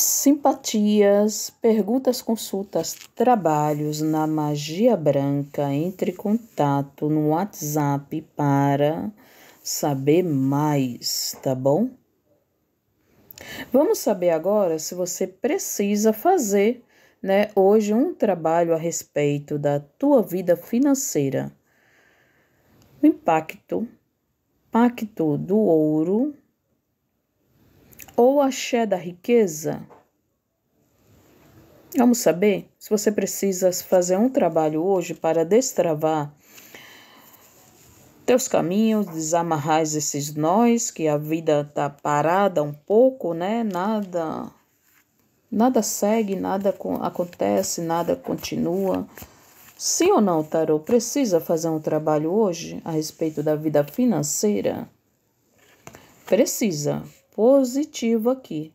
simpatias, perguntas, consultas, trabalhos na magia branca, entre em contato no WhatsApp para saber mais, tá bom? Vamos saber agora se você precisa fazer, né, hoje um trabalho a respeito da tua vida financeira. O impacto, pacto do ouro ou axé da riqueza? Vamos saber se você precisa fazer um trabalho hoje para destravar teus caminhos, desamarrar esses nós que a vida tá parada um pouco, né? Nada nada segue, nada acontece, nada continua. Sim ou não, tarô, precisa fazer um trabalho hoje a respeito da vida financeira? Precisa, positivo aqui.